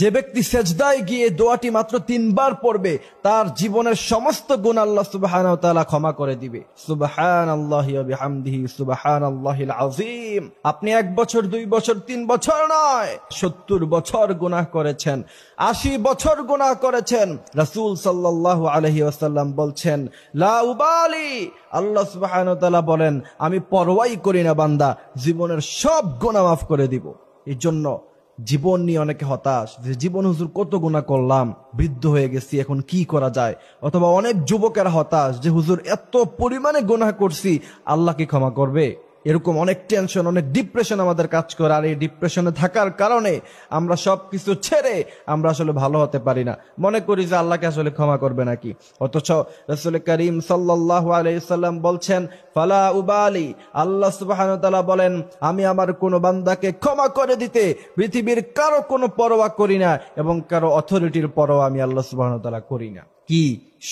যে ব্যক্তি সেজদায় গিয়ে দোয়াটি মাত্র তিনবার পড়বে তার জীবনের সমস্ত গুণ আল্লাহ সুবাহান তালা ক্ষমা করে দিবে সুবাহান আল্লাহ সুবাহান আল্লাহ আজিম আপনি এক বছর দুই বছর তিন বছর নয় সত্তর বছর গুনাহ করেছেন আশি বছর গুনাহ করেছেন রসুল সাল্লাহ আলহি আসাল্লাম বলছেন লাউবালি আল্লাহ সুবাহান তালা বলেন আমি পরোয়াই করি না বান্দা জীবনের সব গুণা মাফ করে দিব এই জন্য জীবন নিয়ে অনেকে হতাশ যে জীবন হুজুর কত গুণা করলাম বৃদ্ধ হয়ে গেছি এখন কি করা যায় অথবা অনেক যুবকেরা হতাশ যে হুজুর এত পরিমাণে গুণা করছি আল্লাহ কি ক্ষমা করবে এরকম অনেক টেনশন অনেক ডিপ্রেশন আমাদের কাজ করে আর এই ডিপ্রেশনে থাকার কারণে আমরা সব কিছু ছেড়ে আমরা আসলে ভালো হতে পারি না মনে করি যে আল্লাহকে আসলে ক্ষমা করবে নাকি অথচ রসুল করিম সাল্লাহ আলাইসাল্লাম বলছেন ফালা আলী আল্লাহ সুবাহ বলেন আমি আমার কোনো বান্দাকে ক্ষমা করে দিতে পৃথিবীর কারো কোনো পরোয়া করি না এবং কারো অথরিটির পরোয়া আমি আল্লাহ সুবাহন করি না কি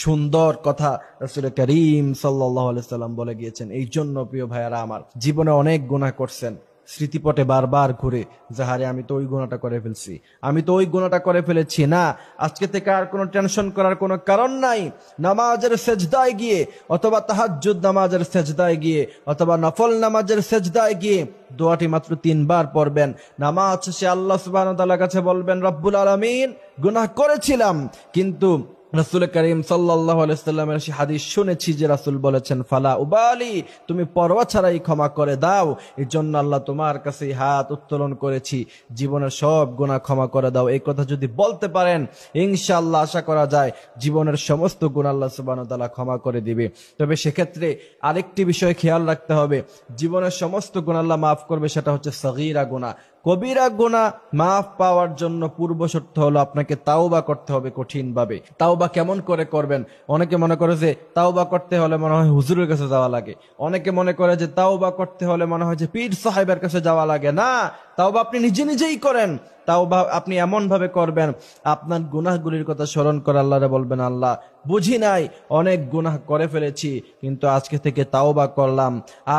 সুন্দর কথা রসুল করিম সাল্লাহ সাল্লাম বলে গিয়েছেন এই জন্য প্রিয় ভাইয়ারা আমার জীবনে অনেক গুণা করছেন স্মৃতিপটে বারবার ঘুরে যাহারে আমি তো ওই গুণাটা করে ফেলছি আমি তো ওই গুণাটা করে ফেলেছি না আজকে থেকে আর কোনো টেনশন করার কোনো কারণ নাই নামাজের সেজদায় গিয়ে অথবা তাহাজুদ নামাজের সেজদায় গিয়ে অথবা নফল নামাজের সেজদায় গিয়ে দোয়াটি মাত্র তিনবার পড়বেন নামাজ সে আল্লাহ সুবাহ কাছে বলবেন রব্বুল আলমিন গুনাহ করেছিলাম কিন্তু রাসুল করিম সাল্লাহ আলাইস্লামের সে হাদিস শুনেছি যে রাসুল বলেছেন ফালা উবালি তুমি পরোয়া ছাড়াই ক্ষমা করে দাও এর জন্য আল্লাহ তোমার কাছে হাত উত্তোলন করেছি জীবনের সব গুণা ক্ষমা করে দাও এই কথা যদি বলতে পারেন ইনশাল্লাহ আশা করা যায় জীবনের সমস্ত গুণ আল্লাহ সুবাহতালা ক্ষমা করে দিবে তবে সেক্ষেত্রে আরেকটি বিষয় খেয়াল রাখতে হবে জীবনের সমস্ত গুণ আল্লাহ মাফ করবে সেটা হচ্ছে সগিরা গুণা কবিরা গোনা মাফ পাওয়ার জন্য পূর্ব শর্ত হলো আপনাকে তাওবা করতে হবে কঠিনভাবে তাওবা কেমন করে করবেন অনেকে মনে করে যে তাওবা করতে হলে মনে হয় হুজুরের কাছে যাওয়া লাগে অনেকে মনে করে যে তাওবা করতে হলে মনে হয় যে পীর সাহেবের কাছে যাওয়া লাগে না তাওবা আপনি নিজে নিজেই করেন তাও আপনি এমনভাবে করবেন আপনার গুলির কথা স্মরণ করে আল্লাহরে বলবেন আল্লাহ বুঝি নাই অনেক গুনাহ করে ফেলেছি কিন্তু আজকে থেকে তাও বা করলাম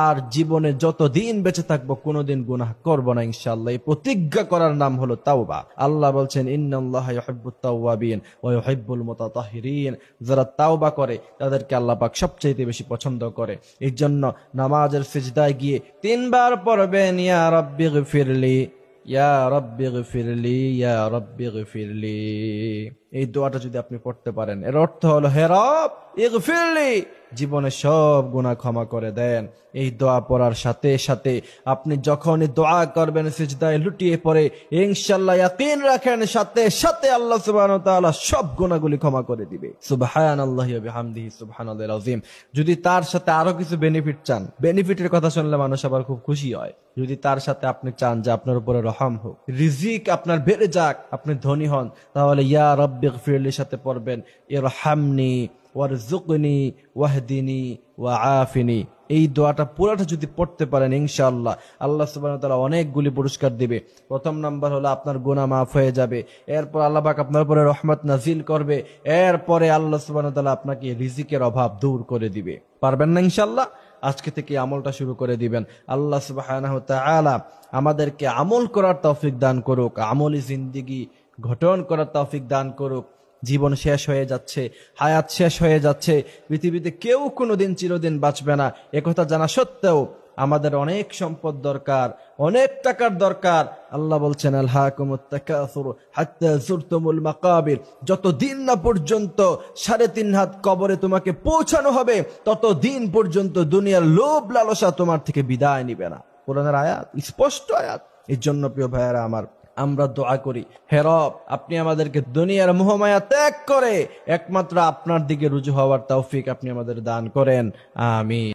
আর জীবনে যত দিন বেঁচে থাকবো কোনোদিন গুনাহ করবো না ইনশাল্লাহ এই প্রতিজ্ঞা করার নাম হলো তাওবা আল্লাহ বলছেন ইন্নআল্লাহবুত্তাওয়াবিন ওয়াহিবুল মোতাতাহিরিন যারা তাওবা করে তাদেরকে আল্লাহ পাক সবচেয়ে বেশি পছন্দ করে এই জন্য নামাজের সিজদায় গিয়ে তিনবার পড়বেন ইয়ার ফিরলি ইয়া রব্বে ফিরলি ইয়া রব্বে ফিরলি এই দোয়াটা যদি আপনি পড়তে পারেন এর অর্থ হলো হে রব ইগ ফিরলি জীবনে সব গুণা ক্ষমা করে দেন এই দোয়া পড়ার সাথে সাথে আপনি যখনই দোয়া করবেন সিজদায় লুটিয়ে পড়ে ইনশাল্লাহ ইয়াকিন রাখেন সাথে সাথে আল্লাহ সুবহান তাআলা সব গুণাগুলি ক্ষমা করে দিবে সুবহানাল্লাহি ওয়া বিহামদিহি সুবহানাল্লাহিল আযীম যদি তার সাথে আরো কিছু বেনিফিট চান বেনিফিটের কথা শুনলে মানুষ আবার খুব খুশি হয় যদি তার সাথে আপনি চান যে আপনার উপরে রহম হোক রিজিক আপনার বেড়ে যাক আপনি ধনী হন তাহলে ইয়া রাব্বিগফিরলি সাথে পড়বেন ইরহামনি ওয়ার জুকনি ওয়াহদিনী ওয়া আফিনী এই দোয়াটা পুরাটা যদি পড়তে পারেন ইনশাআল্লাহ আল্লাহ সুবাহ তালা অনেকগুলি পুরস্কার দিবে প্রথম নাম্বার হলো আপনার গুণা মাফ হয়ে যাবে এরপর আল্লাহ আল্লাহবাক আপনার পরে রহমত নাজিল করবে এরপরে আল্লাহ সুবাহ তালা আপনাকে রিজিকের অভাব দূর করে দিবে পারবেন না ইনশাল্লাহ আজকে থেকে আমলটা শুরু করে দিবেন আল্লাহ সুবাহ আমাদেরকে আমল করার তৌফিক দান করুক আমলি জিন্দিগি ঘটন করার তৌফিক দান করুক জীবন শেষ হয়ে যাচ্ছে হায়াত শেষ হয়ে যাচ্ছে পৃথিবীতে কেউ কোনোদিন চিরদিন বাঁচবে না একথা জানা সত্ত্বেও আমাদের অনেক সম্পদ দরকার অনেক টাকার দরকার আল্লাহ বলছেন যত দিন না পর্যন্ত সাড়ে তিন হাত কবরে তোমাকে পৌঁছানো হবে তত দিন পর্যন্ত দুনিয়ার লোভ লালসা তোমার থেকে বিদায় নিবে না কোরআনের আয়াত স্পষ্ট আয়াত এর জন্য প্রিয় ভাইয়ারা আমার আমরা দোয়া করি হেরব আপনি আমাদেরকে দুনিয়ার মোহমায়া ত্যাগ করে একমাত্র আপনার দিকে রুজু হওয়ার তৌফিক আপনি আমাদের দান করেন আমি